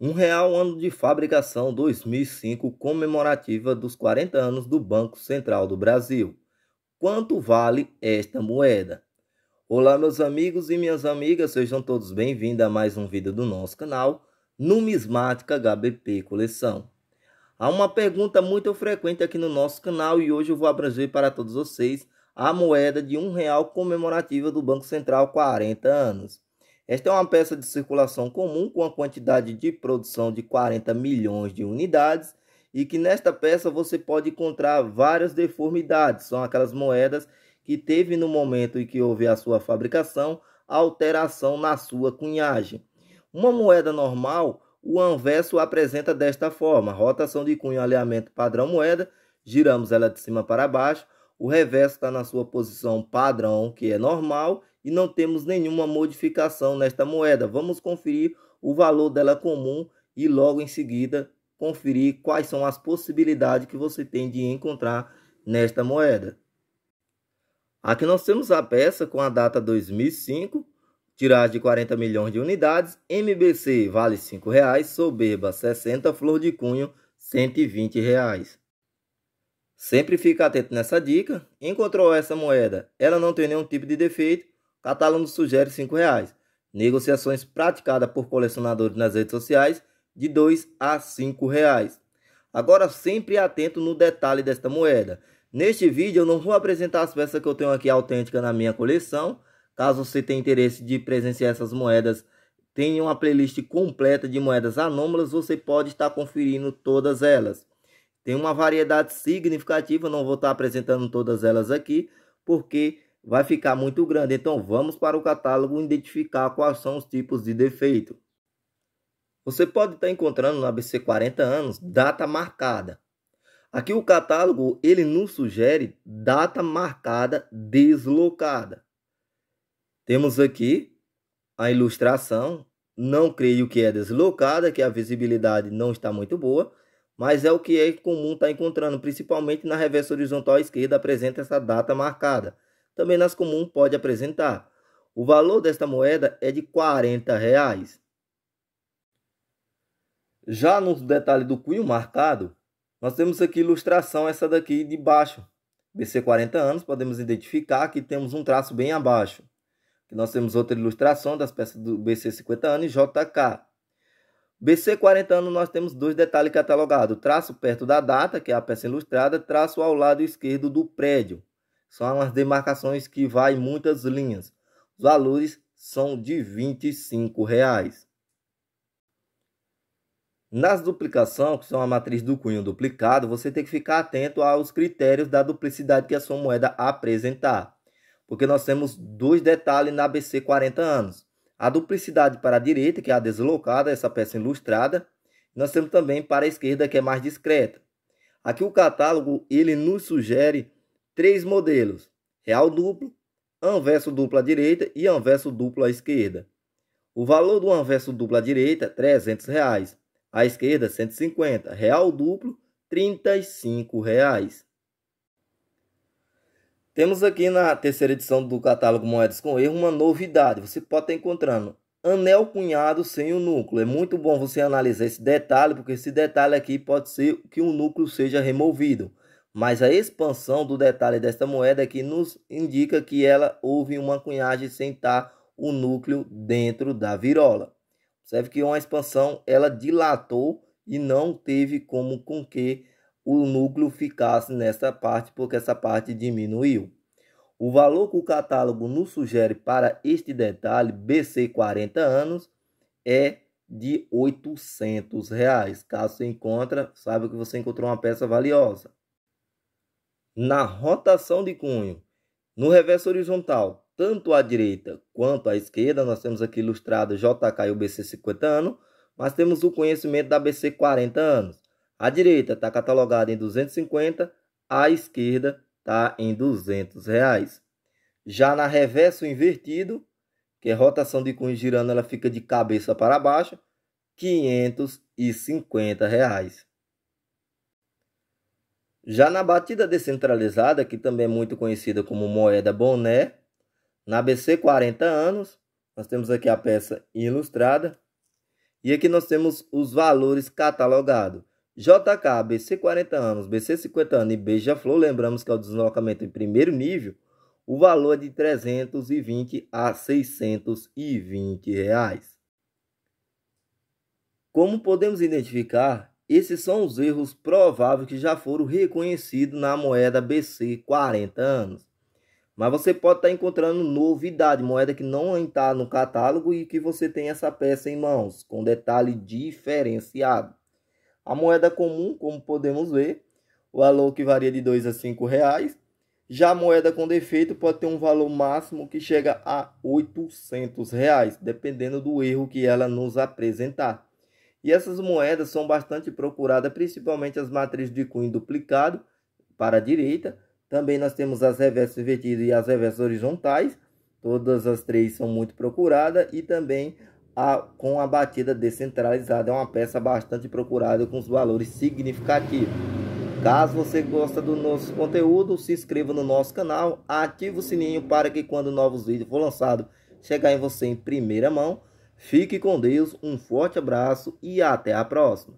Um real ano de fabricação 2005 comemorativa dos 40 anos do Banco Central do Brasil. Quanto vale esta moeda? Olá meus amigos e minhas amigas, sejam todos bem-vindos a mais um vídeo do nosso canal Numismática HBP Coleção. Há uma pergunta muito frequente aqui no nosso canal e hoje eu vou abranger para todos vocês a moeda de um real comemorativa do Banco Central 40 anos. Esta é uma peça de circulação comum com a quantidade de produção de 40 milhões de unidades e que nesta peça você pode encontrar várias deformidades, são aquelas moedas que teve no momento em que houve a sua fabricação alteração na sua cunhagem. Uma moeda normal, o anverso apresenta desta forma: rotação de cunho, alinhamento padrão moeda, giramos ela de cima para baixo, o reverso está na sua posição padrão, que é normal, e não temos nenhuma modificação nesta moeda. Vamos conferir o valor dela comum e logo em seguida conferir quais são as possibilidades que você tem de encontrar nesta moeda. Aqui nós temos a peça com a data 2005, tiragem de 40 milhões de unidades, MBC vale R$ 5,00, Soberba 60, Flor de Cunho R$ 120,00. Sempre fica atento nessa dica. Encontrou essa moeda, ela não tem nenhum tipo de defeito, Catálogo sugere R$ 5,00. Negociações praticadas por colecionadores nas redes sociais de R$ a R$ 5,00. Agora, sempre atento no detalhe desta moeda. Neste vídeo, eu não vou apresentar as peças que eu tenho aqui autêntica na minha coleção. Caso você tenha interesse de presenciar essas moedas, tem uma playlist completa de moedas anômalas, você pode estar conferindo todas elas. Tem uma variedade significativa, não vou estar apresentando todas elas aqui, porque vai ficar muito grande. Então vamos para o catálogo identificar quais são os tipos de defeito. Você pode estar encontrando no ABC 40 anos data marcada. Aqui o catálogo ele nos sugere data marcada deslocada. Temos aqui a ilustração. Não creio que é deslocada, que a visibilidade não está muito boa, mas é o que é comum estar encontrando, principalmente na reversa horizontal esquerda apresenta essa data marcada também nas comuns pode apresentar. O valor desta moeda é de R$ 40. Reais. Já no detalhe do cunho marcado, nós temos aqui ilustração essa daqui de baixo. BC 40 anos, podemos identificar que temos um traço bem abaixo. nós temos outra ilustração das peças do BC 50 anos e JK. BC 40 anos nós temos dois detalhes catalogados, traço perto da data, que é a peça ilustrada, traço ao lado esquerdo do prédio são as demarcações que vai muitas linhas. Os valores são de R$ 25,00. Nas duplicação, que são a matriz do cunho duplicado, você tem que ficar atento aos critérios da duplicidade que a sua moeda apresentar. Porque nós temos dois detalhes na BC 40 anos. A duplicidade para a direita, que é a deslocada, essa peça ilustrada. Nós temos também para a esquerda, que é mais discreta. Aqui o catálogo, ele nos sugere três modelos: real duplo, anverso duplo à direita e anverso duplo à esquerda. O valor do anverso duplo à direita, R$ 300, reais. à esquerda, R$ 150, real duplo, R$ 35. Reais. Temos aqui na terceira edição do catálogo Moedas com Erro uma novidade. Você pode estar encontrando anel cunhado sem o núcleo. É muito bom você analisar esse detalhe, porque esse detalhe aqui pode ser que o núcleo seja removido. Mas a expansão do detalhe desta moeda é que nos indica que ela houve uma cunhagem sem estar o núcleo dentro da virola. Observe que uma expansão ela dilatou e não teve como com que o núcleo ficasse nessa parte, porque essa parte diminuiu. O valor que o catálogo nos sugere para este detalhe, BC 40 anos, é de R$ 800. Reais. Caso você encontra, saiba que você encontrou uma peça valiosa na rotação de cunho. No reverso horizontal, tanto à direita quanto à esquerda, nós temos aqui ilustrado JK e o BC 50 anos, mas temos o conhecimento da BC 40 anos. A direita está catalogada em 250, a esquerda está em 200 reais. Já na reverso invertido, que é rotação de cunho girando, ela fica de cabeça para baixo, 550 reais. Já na batida descentralizada, que também é muito conhecida como moeda boné, na BC 40 anos, nós temos aqui a peça ilustrada. E aqui nós temos os valores catalogados. JK, BC 40 anos, BC 50 anos e Beija-Flor, lembramos que é o deslocamento em primeiro nível, o valor é de 320 a 620 reais. Como podemos identificar, esses são os erros prováveis que já foram reconhecidos na moeda BC 40 anos. Mas você pode estar encontrando novidade, moeda que não está no catálogo e que você tem essa peça em mãos, com detalhe diferenciado. A moeda comum, como podemos ver, o valor que varia de 2 a 5 reais. Já a moeda com defeito pode ter um valor máximo que chega a 800 reais, dependendo do erro que ela nos apresentar. E essas moedas são bastante procuradas, principalmente as matrizes de cunho duplicado para a direita. Também nós temos as reversas invertidas e as reversas horizontais. Todas as três são muito procuradas e também a, com a batida descentralizada. É uma peça bastante procurada com os valores significativos. Caso você gosta do nosso conteúdo, se inscreva no nosso canal, ative o sininho para que quando novos vídeos for lançado, chegar em você em primeira mão. Fique com Deus, um forte abraço e até a próxima.